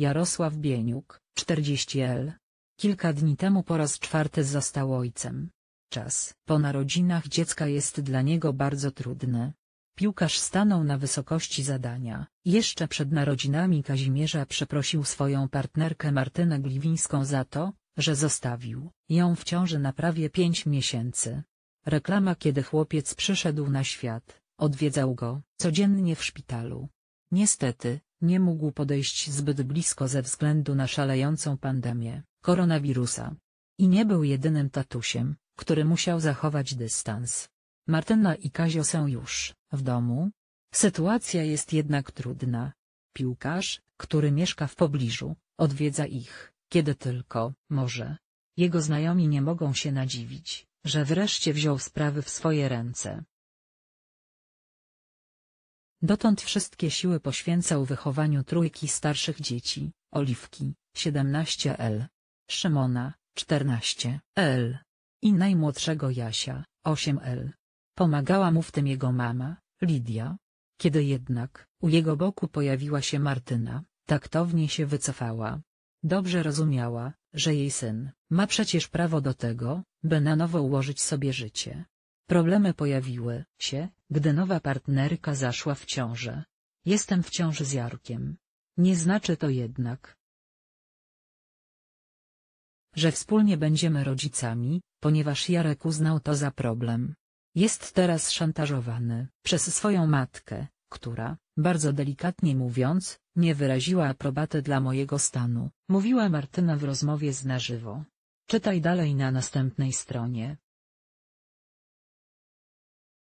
Jarosław Bieniuk, 40L. Kilka dni temu po raz czwarty został ojcem. Czas po narodzinach dziecka jest dla niego bardzo trudny. Piłkarz stanął na wysokości zadania. Jeszcze przed narodzinami Kazimierza przeprosił swoją partnerkę Martynę Gliwińską za to, że zostawił ją w ciąży na prawie pięć miesięcy. Reklama kiedy chłopiec przyszedł na świat, odwiedzał go codziennie w szpitalu. Niestety, nie mógł podejść zbyt blisko ze względu na szalejącą pandemię koronawirusa. I nie był jedynym tatusiem, który musiał zachować dystans. Martyna i Kazio są już w domu. Sytuacja jest jednak trudna. Piłkarz, który mieszka w pobliżu, odwiedza ich, kiedy tylko może. Jego znajomi nie mogą się nadziwić, że wreszcie wziął sprawy w swoje ręce. Dotąd wszystkie siły poświęcał wychowaniu trójki starszych dzieci, Oliwki, 17L, Szymona, 14L i najmłodszego Jasia, 8L. Pomagała mu w tym jego mama, Lidia. Kiedy jednak, u jego boku pojawiła się Martyna, taktownie się wycofała. Dobrze rozumiała, że jej syn ma przecież prawo do tego, by na nowo ułożyć sobie życie, Problemy pojawiły się, gdy nowa partnerka zaszła w ciążę. Jestem w ciąży z Jarkiem. Nie znaczy to jednak, że wspólnie będziemy rodzicami, ponieważ Jarek uznał to za problem. Jest teraz szantażowany przez swoją matkę, która, bardzo delikatnie mówiąc, nie wyraziła aprobaty dla mojego stanu, mówiła Martyna w rozmowie z na żywo. Czytaj dalej na następnej stronie.